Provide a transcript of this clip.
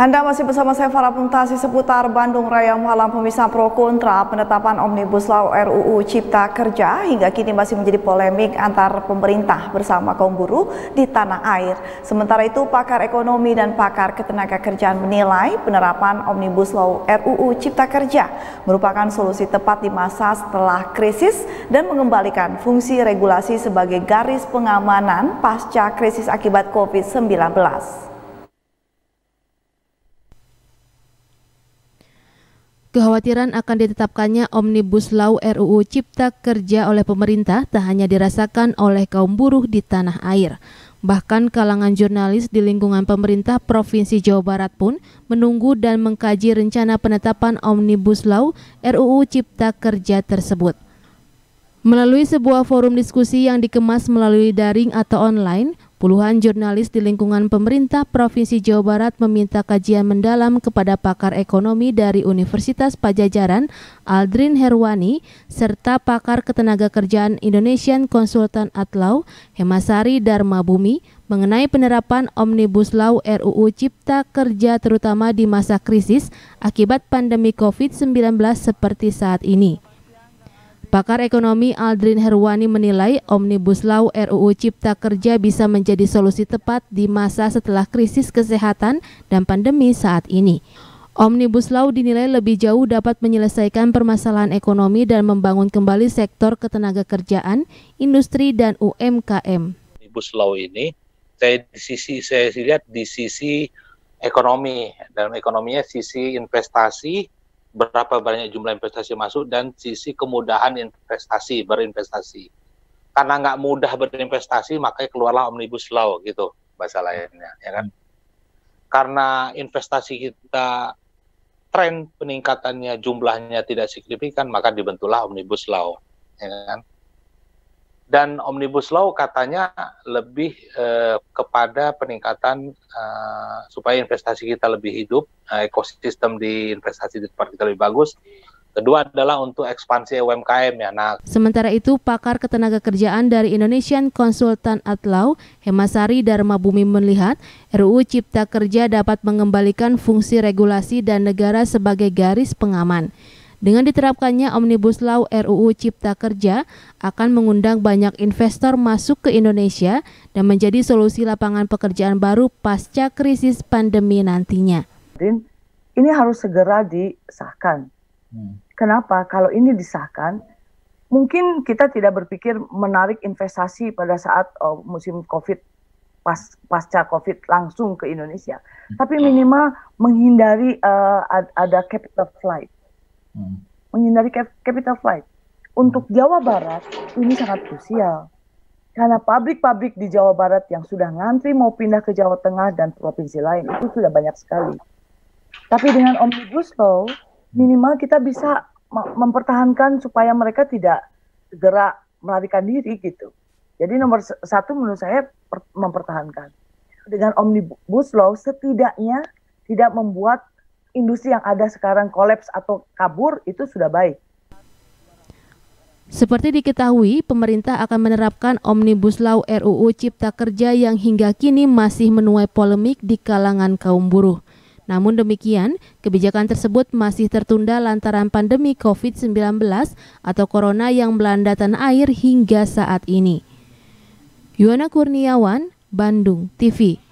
Anda masih bersama saya Farah Puntasi seputar Bandung Raya Malam pemisah pro kontra penetapan Omnibus Law RUU Cipta Kerja hingga kini masih menjadi polemik antar pemerintah bersama kaum buruh di tanah air. Sementara itu pakar ekonomi dan pakar ketenaga kerjaan menilai penerapan Omnibus Law RUU Cipta Kerja merupakan solusi tepat di masa setelah krisis dan mengembalikan fungsi regulasi sebagai garis pengamanan pasca krisis akibat COVID-19. Kekhawatiran akan ditetapkannya Omnibus Law RUU Cipta Kerja oleh pemerintah tak hanya dirasakan oleh kaum buruh di tanah air. Bahkan kalangan jurnalis di lingkungan pemerintah Provinsi Jawa Barat pun menunggu dan mengkaji rencana penetapan Omnibus Law RUU Cipta Kerja tersebut. Melalui sebuah forum diskusi yang dikemas melalui daring atau online, Puluhan jurnalis di lingkungan pemerintah Provinsi Jawa Barat meminta kajian mendalam kepada pakar ekonomi dari Universitas Pajajaran, Aldrin Herwani, serta pakar ketenaga kerjaan Indonesian Consultant Atlau, Hemasari Dharma Bumi, mengenai penerapan Omnibus Law RUU Cipta Kerja terutama di masa krisis akibat pandemi COVID-19 seperti saat ini. Pakar ekonomi Aldrin Herwani menilai Omnibus Law RUU Cipta Kerja bisa menjadi solusi tepat di masa setelah krisis kesehatan dan pandemi saat ini. Omnibus Law dinilai lebih jauh dapat menyelesaikan permasalahan ekonomi dan membangun kembali sektor ketenaga kerjaan, industri, dan UMKM. Omnibus Law ini saya di sisi saya lihat di sisi ekonomi, dalam ekonominya sisi investasi, berapa banyak jumlah investasi masuk dan sisi kemudahan investasi berinvestasi. Karena nggak mudah berinvestasi, makanya keluarlah omnibus law gitu bahasa lainnya, ya kan? Karena investasi kita tren peningkatannya jumlahnya tidak signifikan, maka dibentuklah omnibus law, ya kan? dan omnibus law katanya lebih eh, kepada peningkatan eh, supaya investasi kita lebih hidup, eh, ekosistem di investasi di tempat kita lebih bagus. Kedua adalah untuk ekspansi UMKM ya. Nah, sementara itu pakar ketenaga kerjaan dari Indonesian Consultant Atlau, Hemasari Dharma Bumi melihat RUU Cipta Kerja dapat mengembalikan fungsi regulasi dan negara sebagai garis pengaman. Dengan diterapkannya Omnibus Law RUU Cipta Kerja akan mengundang banyak investor masuk ke Indonesia dan menjadi solusi lapangan pekerjaan baru pasca krisis pandemi nantinya. Ini harus segera disahkan. Hmm. Kenapa? Kalau ini disahkan, mungkin kita tidak berpikir menarik investasi pada saat oh, musim COVID pas pasca COVID langsung ke Indonesia, tapi hmm. minimal menghindari uh, ada capital flight. Hmm. menghindari capital flight. Untuk hmm. Jawa Barat ini sangat krusial karena pabrik-pabrik di Jawa Barat yang sudah ngantri mau pindah ke Jawa Tengah dan provinsi lain itu sudah banyak sekali. Tapi dengan omnibus law minimal kita bisa mempertahankan supaya mereka tidak gerak melarikan diri gitu. Jadi nomor satu menurut saya mempertahankan. Dengan omnibus law setidaknya tidak membuat industri yang ada sekarang kolaps atau kabur itu sudah baik. Seperti diketahui, pemerintah akan menerapkan Omnibus Law RUU Cipta Kerja yang hingga kini masih menuai polemik di kalangan kaum buruh. Namun demikian, kebijakan tersebut masih tertunda lantaran pandemi COVID-19 atau corona yang melanda tanah air hingga saat ini. Yuana Kurniawan, Bandung TV.